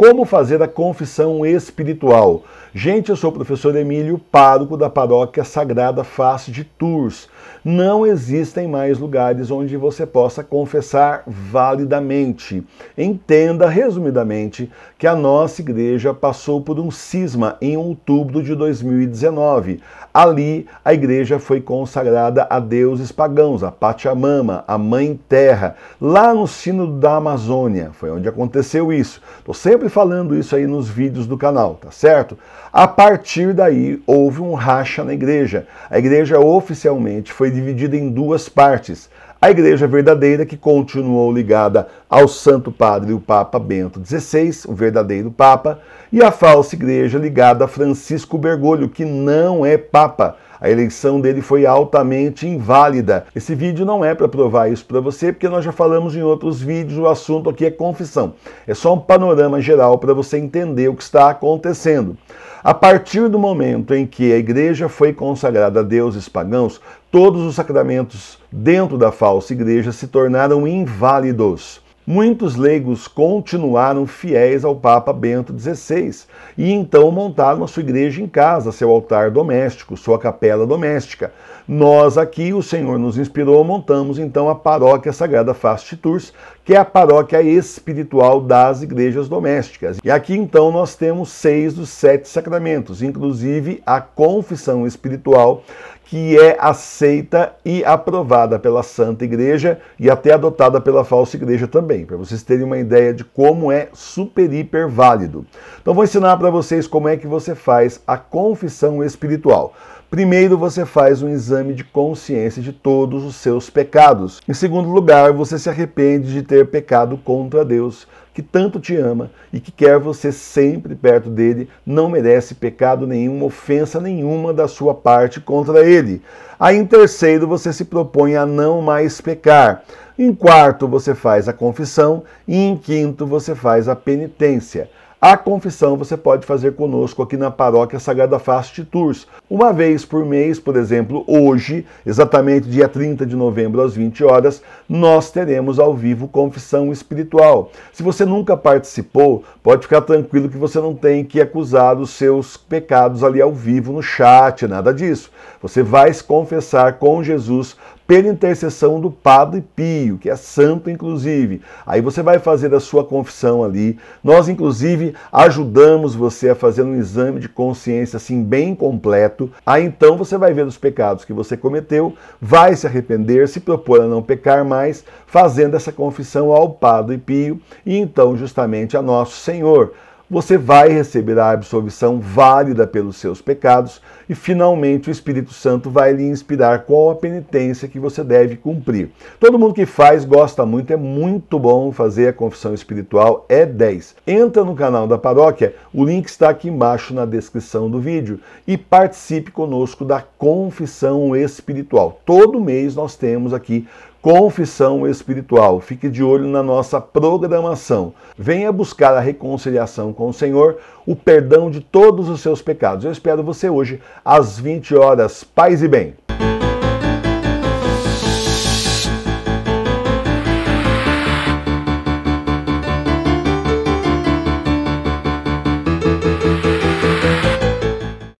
Como fazer a confissão espiritual? Gente, eu sou o professor Emílio, pároco da paróquia Sagrada Face de Tours. Não existem mais lugares onde você possa confessar validamente. Entenda, resumidamente, que a nossa igreja passou por um cisma em outubro de 2019. Ali, a igreja foi consagrada a deuses pagãos, a Pachamama, a Mãe Terra, lá no sino da Amazônia. Foi onde aconteceu isso. Estou sempre falando isso aí nos vídeos do canal, tá certo? A partir daí houve um racha na igreja. A igreja oficialmente foi dividida em duas partes. A igreja verdadeira que continuou ligada ao Santo Padre, o Papa Bento XVI, o verdadeiro Papa, e a falsa igreja ligada a Francisco Bergoglio, que não é Papa a eleição dele foi altamente inválida. Esse vídeo não é para provar isso para você, porque nós já falamos em outros vídeos, o assunto aqui é confissão. É só um panorama geral para você entender o que está acontecendo. A partir do momento em que a igreja foi consagrada a deuses pagãos, todos os sacramentos dentro da falsa igreja se tornaram inválidos muitos leigos continuaram fiéis ao Papa Bento XVI e então montaram a sua igreja em casa, seu altar doméstico, sua capela doméstica. Nós aqui, o Senhor nos inspirou, montamos então a paróquia Sagrada Fast Tours, que é a paróquia espiritual das igrejas domésticas. E aqui então nós temos seis dos sete sacramentos, inclusive a confissão espiritual, que é aceita e aprovada pela Santa Igreja e até adotada pela falsa igreja também para vocês terem uma ideia de como é super hiper válido. Então vou ensinar para vocês como é que você faz a confissão espiritual. Primeiro, você faz um exame de consciência de todos os seus pecados. Em segundo lugar, você se arrepende de ter pecado contra Deus que tanto te ama e que quer você sempre perto dele, não merece pecado nenhum, ofensa nenhuma da sua parte contra ele. Aí, em terceiro, você se propõe a não mais pecar. Em quarto, você faz a confissão. E em quinto, você faz a penitência. A confissão você pode fazer conosco aqui na Paróquia Sagrada Face Tours, uma vez por mês, por exemplo, hoje, exatamente dia 30 de novembro às 20 horas, nós teremos ao vivo confissão espiritual. Se você nunca participou, pode ficar tranquilo que você não tem que acusar os seus pecados ali ao vivo no chat, nada disso. Você vai se confessar com Jesus pela intercessão do Padre Pio, que é santo inclusive. Aí você vai fazer a sua confissão ali. Nós inclusive ajudamos você a fazer um exame de consciência assim bem completo. Aí então você vai ver os pecados que você cometeu, vai se arrepender, se propor a não pecar mais, fazendo essa confissão ao Padre Pio e então justamente a nosso Senhor você vai receber a absolvição válida pelos seus pecados e finalmente o Espírito Santo vai lhe inspirar qual a penitência que você deve cumprir. Todo mundo que faz gosta muito, é muito bom fazer a confissão espiritual, é 10. Entra no canal da paróquia, o link está aqui embaixo na descrição do vídeo e participe conosco da confissão espiritual. Todo mês nós temos aqui Confissão espiritual. Fique de olho na nossa programação. Venha buscar a reconciliação com o Senhor, o perdão de todos os seus pecados. Eu espero você hoje às 20 horas. Paz e bem.